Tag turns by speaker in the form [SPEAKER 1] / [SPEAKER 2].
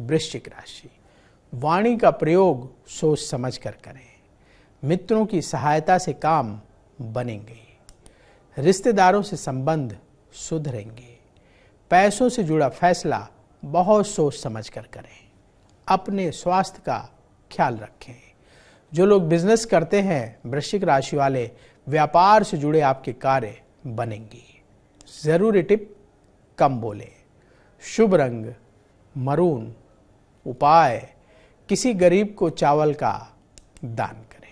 [SPEAKER 1] वृश्चिक राशि वाणी का प्रयोग सोच समझ कर करें मित्रों की सहायता से काम बनेंगे रिश्तेदारों से संबंध सुधरेंगे पैसों से जुड़ा फैसला बहुत सोच समझ कर करें अपने स्वास्थ्य का ख्याल रखें जो लोग बिजनेस करते हैं वृश्चिक राशि वाले व्यापार से जुड़े आपके कार्य बनेंगे ज़रूरी टिप कम बोले शुभ रंग मरून उपाय किसी गरीब को चावल का दान